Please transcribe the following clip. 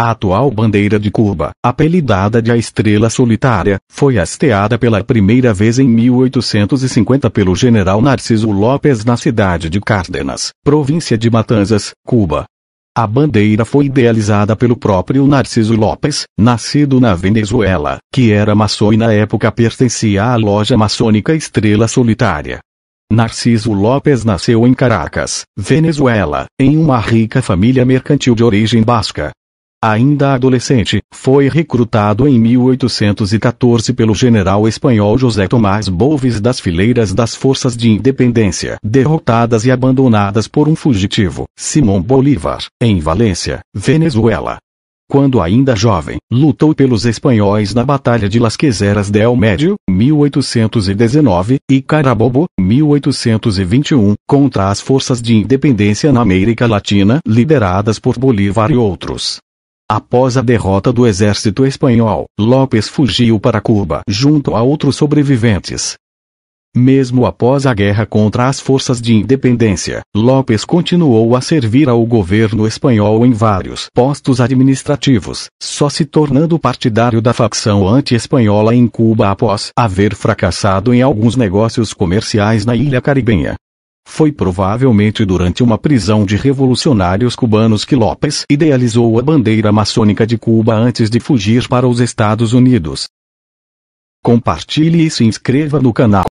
A atual bandeira de Cuba, apelidada de a Estrela Solitária, foi hasteada pela primeira vez em 1850 pelo general Narciso López na cidade de Cárdenas, província de Matanzas, Cuba. A bandeira foi idealizada pelo próprio Narciso López, nascido na Venezuela, que era maçom e na época pertencia à loja maçônica Estrela Solitária. Narciso López nasceu em Caracas, Venezuela, em uma rica família mercantil de origem basca. Ainda adolescente, foi recrutado em 1814 pelo general espanhol José Tomás Bolves das fileiras das forças de independência, derrotadas e abandonadas por um fugitivo, Simão Bolívar, em Valência, Venezuela. Quando ainda jovem, lutou pelos espanhóis na Batalha de Las Queseras del Médio, 1819, e Carabobo, 1821, contra as forças de independência na América Latina, lideradas por Bolívar e outros. Após a derrota do exército espanhol, López fugiu para Cuba junto a outros sobreviventes. Mesmo após a guerra contra as forças de independência, López continuou a servir ao governo espanhol em vários postos administrativos, só se tornando partidário da facção anti-espanhola em Cuba após haver fracassado em alguns negócios comerciais na ilha caribenha. Foi provavelmente durante uma prisão de revolucionários cubanos que López idealizou a bandeira maçônica de Cuba antes de fugir para os Estados Unidos. Compartilhe e se inscreva no canal.